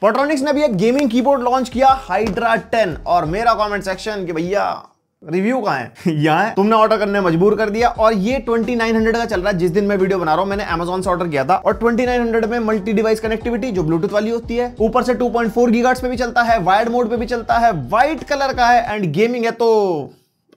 पोट्रॉनिक्स ने भी एक गेमिंग कीबोर्ड लॉन्च किया हाइड्रा 10 और मेरा कमेंट सेक्शन कि भैया रिव्यू कहा है यहाँ है तुमने ऑर्डर करने मजबूर कर दिया और ये 2900 का चल रहा है जिस दिन मैं वीडियो बना रहा हूँ मैंने अमेजोन से ऑर्डर किया था और 2900 में मल्टी डिवाइस कनेक्टिविटी जो ब्लूटूथ वाली होती है ऊपर से 2.4 पॉइंट पे भी चलता है वायर्ड मोड पे भी चलता है व्हाइट कलर का है एंड गेमिंग है तो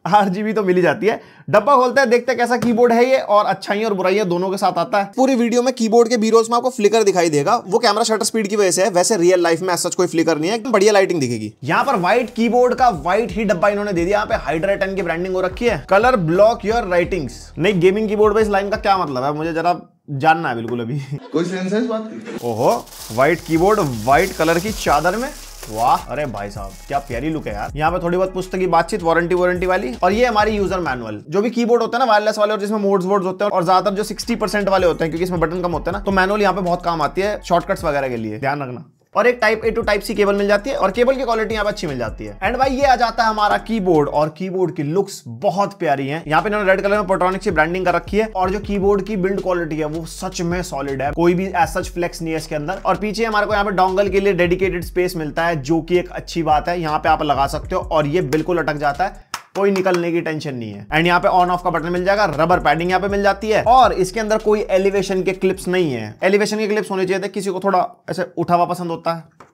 आठ तो मिली जाती है डब्बा खोलते हैं देखते हैं कैसा कीबोर्ड है ये और अच्छाई और बुराइयां दोनों के साथ आता है पूरी वीडियो में कीबोर्ड के बीरोज में आपको फ्लिकर दिखाई देगा वो कैमरा शटर स्पीड की वजह से है वैसे रियल लाइफ में ऐसा कोई फ्लिकर नहीं है एकदम बढ़िया लाइटिंग दिखेगी यहाँ पर व्हाइट कीबोर्ड का व्हाइट ही डब्बा इन्होंने दे दिया यहाँ पे की ब्रांडिंग हो रखी है कलर ब्लॉक योर राइटिंग नहीं गेमिंग कीबोर्ड बोर्ड इस लाइन का क्या मतलब है मुझे जरा जानना है बिल्कुल अभी कोई सेंस है इस बात की ओहो व्हाइट कीबोर्ड व्हाइट कलर की चादर में वाह अरे भाई साहब क्या प्यारी लुक है यार यहाँ पे थोड़ी बहुत पुस्तक की बातचीत वारंटी वारंटी वाली और ये हमारी यूजर मैनुअल जो भी कीबोर्ड होता है ना वायरलेस वाले और जिसमें मोड्स वोड्स होते हैं और ज्यादातर जो सिक्सटी वाले होते हैं क्योंकि इसमें बटन कम होते हैं ना तो मैनुअल यहाँ पे बहुत काम आती है शॉर्टकट्स वगैरह के लिए ध्यान रखना और एक type A to type C cable मिल जाती है और केबल की क्वालिटी यहाँ पर अच्छी मिल जाती है एंड भाई ये आ जाता है हमारा कीबोर्ड और कीबोर्ड की लुक्स बहुत प्यारी है यहाँ पे इन्होंने रेड कलर में पोट्रॉनिक से ब्रांडिंग कर रखी है और जो कीबोर्ड की बिल्ड क्वालिटी है वो सच में सॉलिड है कोई भी एस सच फ्लेक्स नहीं है इसके अंदर और पीछे हमारे को यहाँ पे डोंगल के लिए डेडिकेटेड स्पेस मिलता है जो की एक अच्छी बात है यहाँ पे आप लगा सकते हो और ये बिल्कुल अटक जाता है कोई निकलने की टेंशन नहीं है एंड यहाँ पे ऑन ऑफ का बटन मिल जाएगा रबर पैडिंग यहाँ पे मिल जाती है और इसके अंदर कोई एलिवेशन के क्लिप्स नहीं है एलिवेशन के क्लिप्स होने चाहिए थे किसी को थोड़ा ऐसे उठावा पसंद होता है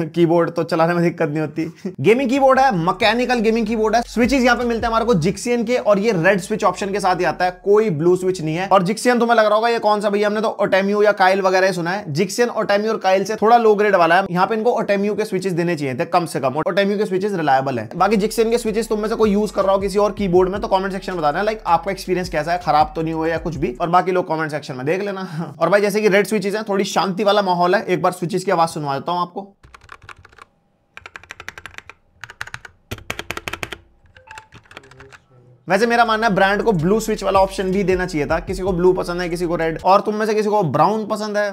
कीबोर्ड तो चलाने में दिक्कत नहीं होती गेमिंग कीबोर्ड है मैकेनिकल गेमिंग कीबोर्ड है स्विचेस यहाँ पे मिलते हैं हमारे को जिक्सियन के और ये रेड स्विच ऑप्शन के साथ ही आता है कोई ब्लू स्विच नहीं है और जिक्सियन तुम्हें लग रहा होगा ये कौन सा भैया हमने तो ओटेम्यू या काइल वगैरह सुना है जिक्सियन ओटेम्यू और काइल से थोड़ा लो ग्रेड वाला है यहाँ पे इनको ओटेम्यू के स्विचेस देने चाहिए थे कम से कम ओटेम्यू के स्विचेस रिलायबल है बाकी जिक्सियन के स्विचेस तुम्हें से कोई यूज कर रहा हो किसी और कीबोर्ड में तो कॉमेंट सेक्शन बता देना लाइक आपका एक्सपीरियंस कैसा है खराब तो नहीं हुआ या कुछ भी और बाकी लोग कॉमेंट सेक्शन में देख लेना और भाई जैसे कि रेड स्विचेस है थोड़ी शांति वाला माहौल है एक बार स्विचेस की आवाज सुनवा देता हूँ आपको वैसे मेरा मानना है ब्रांड को ब्लू स्विच वाला ऑप्शन भी देना चाहिए था किसी को ब्लू पसंद है किसी को रेड और तुम में से किसी को ब्राउन पसंद है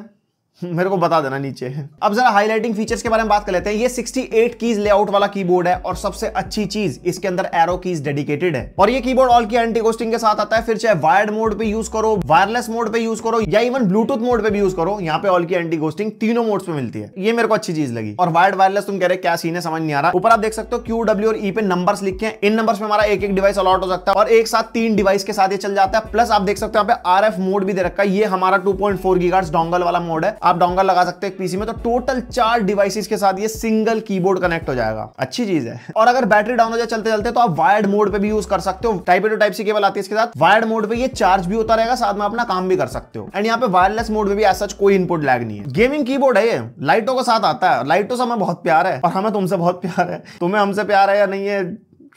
मेरे को बता देना नीचे अब जरा हाईलाइटिंग फीचर्स के बारे में बात कर लेते हैं ये 68 कीज लेआउट वाला कीबोर्ड है और सबसे अच्छी चीज इसके अंदर एरो कीज डेडिकेटेड है और ये keyboard all key anti ghosting के साथ आता है फिर चाहे वायर्ड मोड पे यूज करो वायरलेस मोड पे यूज करो या इवन ब्लूटूथ मोड पे भी यूज करो यहाँ पे ऑल की एंटी कोस्टिंग तीनों मोड पे मिलती है ये मेरे को अच्छी चीज लगी और वायर्ड वायरलेस तुम कह रहे क्या सीन है समझ नहीं आ रहा ऊपर आप देख सकते हो क्यू डब्ल्यू और ई e पे नंबर लिखे हैं इन नंबर पे हमारा एक एक डिवाइस अलॉट हो सकता है और एक साथ तीन डिवाइस के साथ ये चल जाता है प्लस आप देख सकते हो यहाँ पे आर मोड भी दे रखा है ये हमारा टू पॉइंट डोंगल वाला मोड है आप डोंगल लगा सकते हैं पीसी में तो टोटल चार डिवाइसेस के साथ ये सिंगल कीबोर्ड कनेक्ट हो जाएगा अच्छी चीज है और अगर बैटरी डाउन हो जाए चलते चलते तो आप वायर्ड मोड पे भी यूज कर सकते हो type to type C cable आती है इसके साथ वायर्ड मोड पे ये चार्ज भी होता रहेगा साथ में अपना काम भी कर सकते हो एंड यहाँ पे वायरलेस मोड में भी ऐसा कोई इनपुट लैग नहीं है गेमिंग की है ये लाइटों के साथ आता है लाइटों से हमें बहुत प्यार है और हमें तुमसे बहुत प्यार है तुम्हें हमसे प्यार है या नहीं है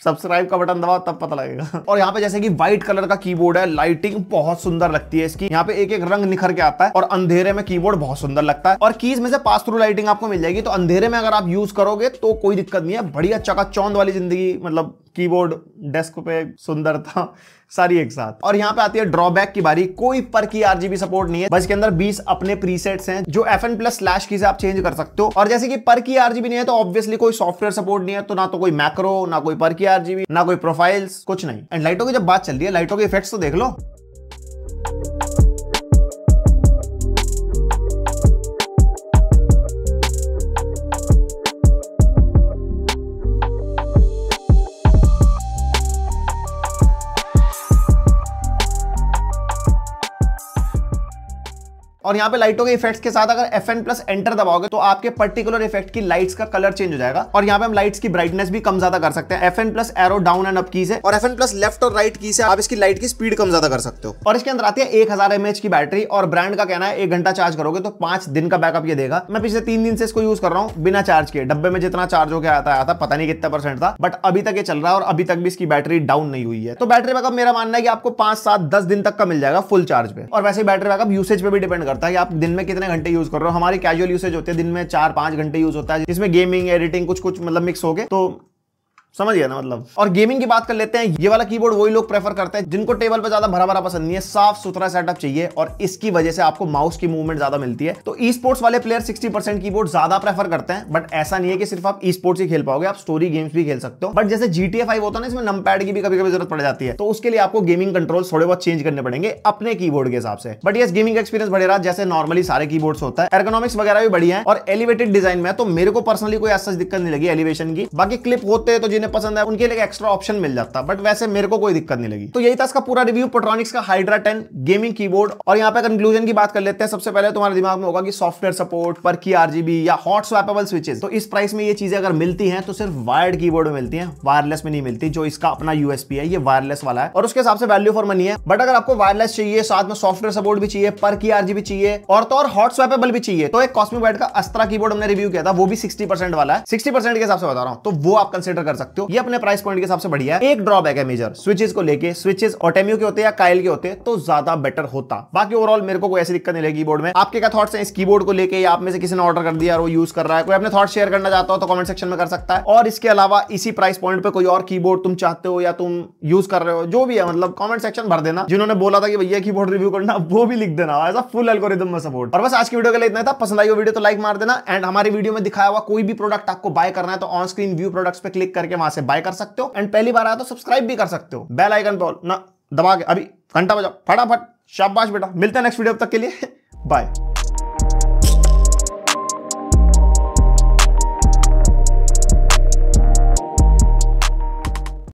सब्सक्राइब का बटन दबाओ तब पता लगेगा और यहाँ पे जैसे कि व्हाइट कलर का कीबोर्ड है लाइटिंग बहुत सुंदर लगती है इसकी यहाँ पे एक एक रंग निखर के आता है और अंधेरे में कीबोर्ड बहुत सुंदर लगता है और कीज में से पास थ्रू लाइटिंग आपको मिल जाएगी तो अंधेरे में अगर आप यूज करोगे तो कोई दिक्कत नहीं है बढ़िया चका वाली जिंदगी मतलब कीबोर्ड डेस्क पे सुंदरता सारी एक साथ और यहाँ पे आती है ड्रॉबैक की बारी कोई पर की आरजीबी सपोर्ट नहीं है बस के अंदर 20 अपने प्रीसेट्स हैं जो एफ एन प्लस स्लैश की से आप चेंज कर सकते हो और जैसे कि पर की आरजीबी नहीं है तो ऑब्वियसली कोई सॉफ्टवेयर सपोर्ट नहीं है तो ना तो कोई मैक्रो ना कोई पर की आरजीबी ना कोई प्रोफाइल्स कुछ नहीं एंड लाइटों की जब बात चल रही है लाइटों के इफेक्ट्स तो देख लो और यहाँ पे लाइटों के इफेक्ट्स के साथ अगर एफ एन प्लस एंटर दबाओगे तो आपके पर्टिकुलर इफेक्ट की लाइट्स का कलर चेंज हो जाएगा और यहाँ पे हम लाइट्स की ब्राइटनेस भी कम ज्यादा कर सकते हैं F N plus arrow down and up key से और एफ एन प्लस लेफ्ट और राइट की से आप इसकी लाइट की स्पीड कम ज्यादा कर सकते हो और इसके अंदर आती है एक हजार एमएच की बैटरी और ब्रांड का कहना है एक घंटा चार्ज करोगे तो पांच दिन का बैकअप ये देगा मैं पिछले तीन दिन से इसको यूज कर रहा हूँ बिना चार्ज के डब्बे में जितना चार्ज होकर आता आया था पता नहीं कितना परसेंट था बट अभी तक ये चल रहा है और अभी तक भी इसकी बैटरी डाउन नहीं हुई है तो बैटरी बैकअप मेरा मानना है कि आपको पांच सात दस दिन तक का मिल जाएगा फुल चार्ज पे और वैसे बैटरी बैकअप यूसेज पे भी डिपेंड करता है होता है आप दिन में कितने घंटे यूज कर रहे हो हमारी कैजुअल यूसेज होती है दिन में चार पांच घंटे यूज होता है जिसमें गेमिंग एडिटिंग कुछ कुछ मतलब मिक्स हो गए तो समझ गया ना मतलब और गेमिंग की बात कर लेते हैं ये वाला कीबोर्ड वही लोग प्रेफर करते हैं जिनको टेबल पर ज्यादा भरा भरा पसंद नहीं है साफ सुथरा सेटअप चाहिए और इसकी वजह से आपको माउस की मूवमेंट ज्यादा मिलती है तो ई स्पोर्ट्स वाले प्लेयर 60 परसेंट की ज्यादा प्रेफर करते हैं बट ऐसा नहीं है कि सिर्फ आप ई स्पोर्ट्स ही खेल पाओगे आप स्टोरी गेम्स भी खेल सकते हो बट जैसे जीटीए फाइव होता है ना इसमें पैड की भी कभी कभी जरूरत पड़ जाती है तो उसके लिए आपको गेमिंग कंट्रोल थोड़े बहुत चेंज करने पड़ेंगे अपने की के हिसाब से बट ये गेमिंग एक्सपीरियंस बढ़े रहा जैसे नॉर्मली सारे की होता है एर्गोनॉमिक्स वगैरह भी बढ़िया है और एलिवेटेड डिजाइन में तो मेरे को पर्सनली कोई ऐसा दिक्कत नहीं लगी एलिवेशन की बाकी क्लिप होते हैं तो जिन्हें पसंद है उनके लिए एक्स्ट्रा ऑप्शन मिल जाता बट वैसे मेरे को कोई दिक्कत नहीं लगी तो यही था इसका पूरा रिव्यू पोट्रॉनिक्स का हाइड्रा टेन गेमिंग कीबोर्ड और यहाँ पे कंक्लूजन की बात कर लेते हैं सबसे पहले तो तुम्हारे दिमाग में होगा कि सॉफ्टवेयर सपोर्ट पर की आरजीबी या हॉट स्वैपेबल स्विचेस तो इस प्राइस में ये चीजें अगर मिलती हैं तो सिर्फ वायर्ड की में मिलती है वायरलेस में नहीं मिलती जो इसका अपना यूएसपी है ये वायरलेस वाला है और उसके हिसाब से वैल्यू फॉर मनी है बट अगर आपको वायरलेस चाहिए साथ में सॉफ्टवेयर सपोर्ट भी चाहिए पर की आरजीबी चाहिए और तो और हॉट स्वैपेबल भी चाहिए तो एक कॉस्मिक वाइड का अस्त्रा कीबोर्ड हमने रिव्यू किया था वो भी सिक्सटी वाला है सिक्सटी के हिसाब से बता रहा हूँ तो वो आप कंसिडर कर सकते सकते हो ये अपने प्राइस पॉइंट के हिसाब से बढ़िया है एक ड्रॉबैक है मेजर स्विचेस को लेके स्विचेस ओटेमियो के होते या कायल के होते तो ज्यादा बेटर होता बाकी ओवरऑल मेरे को कोई ऐसी दिक्कत नहीं लगी बोर्ड में आपके क्या थॉट्स हैं इस कीबोर्ड को लेके आप में से किसी ने ऑर्डर कर दिया और वो यूज कर रहा है कोई अपने थॉट शेयर करना चाहता हो तो कमेंट सेक्शन में कर सकता है और इसके अलावा इसी प्राइस पॉइंट पर कोई और की तुम चाहते हो या तुम यूज कर रहे हो जो भी है मतलब कॉमेंट सेक्शन भर देना जिन्होंने बोला था कि भैया की रिव्यू करना वो भी लिख देना एज अ फुल एल्गोरिदम में सपोर्ट और बस आज की वीडियो के लिए इतना था पसंद आई वीडियो तो लाइक मार देना एंड हमारी वीडियो में दिखाया हुआ कोई भी प्रोडक्ट आपको बाय करना है तो ऑन स्क्रीन व्यू प्रोडक्ट्स पे क्लिक करके वहां से बाय कर सकते हो एंड पहली बार आया तो सब्सक्राइब भी कर सकते हो बेल आइकन पर ना दबा के अभी घंटा बजाओ फटाफट शाबाश बेटा मिलते हैं नेक्स्ट वीडियो तक के लिए बाय